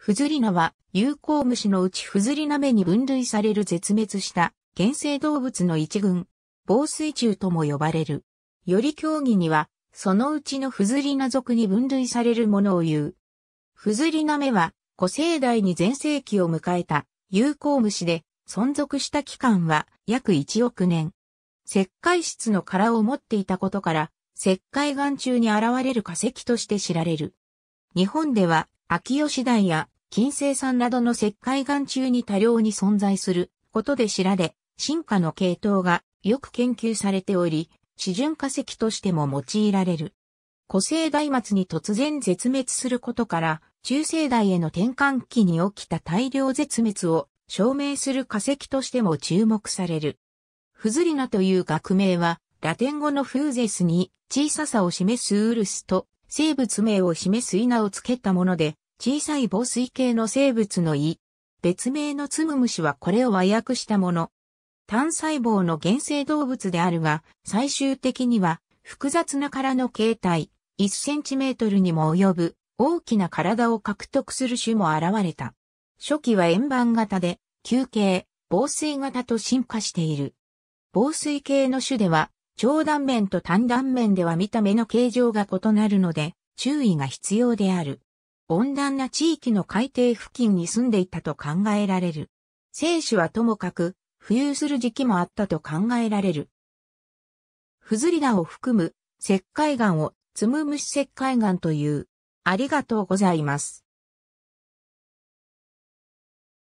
フズリナは、有効虫のうちフズリナ目に分類される絶滅した原生動物の一群、防水虫とも呼ばれる。より競技には、そのうちのフズリナ属に分類されるものを言う。フズリナ目は、古生代に全盛期を迎えた有効虫で、存続した期間は約1億年。石灰質の殻を持っていたことから、石灰岩中に現れる化石として知られる。日本では、秋吉台や金星酸などの石灰岩中に多量に存在することで知られ、進化の系統がよく研究されており、示順化石としても用いられる。古生代末に突然絶滅することから、中生代への転換期に起きた大量絶滅を証明する化石としても注目される。フズリナという学名は、ラテン語のフーゼスに小ささを示すウルスと生物名を示すイナをつけたもので、小さい防水系の生物の胃。別名のツムムシはこれを和訳したもの。単細胞の原生動物であるが、最終的には複雑な殻の形態、1センチメートルにも及ぶ大きな体を獲得する種も現れた。初期は円盤型で、球形、防水型と進化している。防水系の種では、長断面と単断面では見た目の形状が異なるので、注意が必要である。温暖な地域の海底付近に住んでいたと考えられる。生死はともかく、浮遊する時期もあったと考えられる。フズリラを含む石灰岩を積む虫石灰岩という。ありがとうございます。